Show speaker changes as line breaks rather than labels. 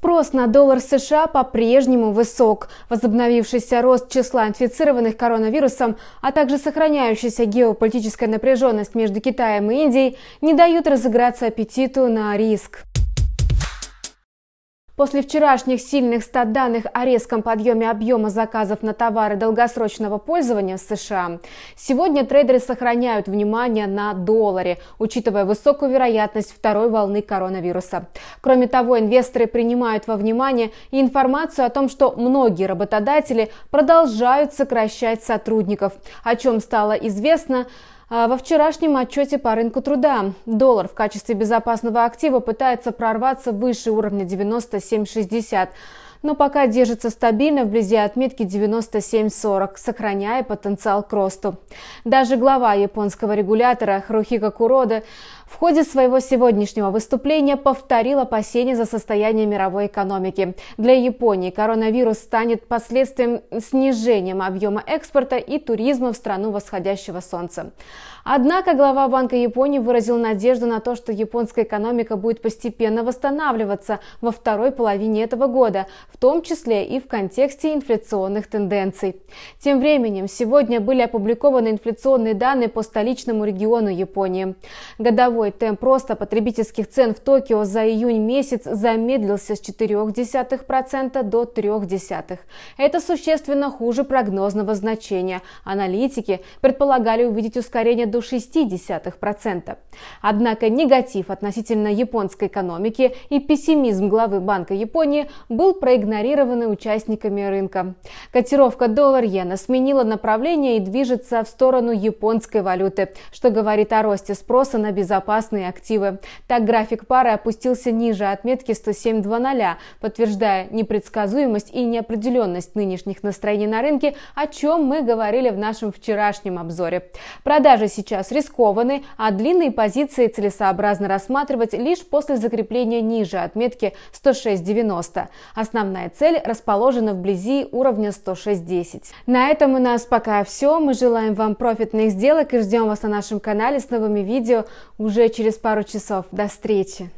Спрос на доллар США по-прежнему высок. Возобновившийся рост числа инфицированных коронавирусом, а также сохраняющаяся геополитическая напряженность между Китаем и Индией не дают разыграться аппетиту на риск. После вчерашних сильных статданных о резком подъеме объема заказов на товары долгосрочного пользования в США, сегодня трейдеры сохраняют внимание на долларе, учитывая высокую вероятность второй волны коронавируса. Кроме того, инвесторы принимают во внимание информацию о том, что многие работодатели продолжают сокращать сотрудников, о чем стало известно а во вчерашнем отчете по рынку труда. Доллар в качестве безопасного актива пытается прорваться выше уровня 97,60 но пока держится стабильно вблизи отметки 97.40, сохраняя потенциал к росту. Даже глава японского регулятора Хрухика Курода в ходе своего сегодняшнего выступления повторил опасения за состояние мировой экономики. Для Японии коронавирус станет последствием снижением объема экспорта и туризма в страну восходящего солнца. Однако глава Банка Японии выразил надежду на то, что японская экономика будет постепенно восстанавливаться во второй половине этого года, в том числе и в контексте инфляционных тенденций. Тем временем, сегодня были опубликованы инфляционные данные по столичному региону Японии. Годовой темп роста потребительских цен в Токио за июнь месяц замедлился с 4% до 3%. Это существенно хуже прогнозного значения. Аналитики предполагали увидеть ускорение до 0,6%. Однако негатив относительно японской экономики и пессимизм главы Банка Японии был проигнорирован проигнорированы участниками рынка. Котировка доллар-иена сменила направление и движется в сторону японской валюты, что говорит о росте спроса на безопасные активы. Так график пары опустился ниже отметки 107.00, подтверждая непредсказуемость и неопределенность нынешних настроений на рынке, о чем мы говорили в нашем вчерашнем обзоре. Продажи сейчас рискованы, а длинные позиции целесообразно рассматривать лишь после закрепления ниже отметки 106.90. Основная Данная цель расположена вблизи уровня 106.10. На этом у нас пока все. Мы желаем вам профитных сделок и ждем вас на нашем канале с новыми видео уже через пару часов. До встречи!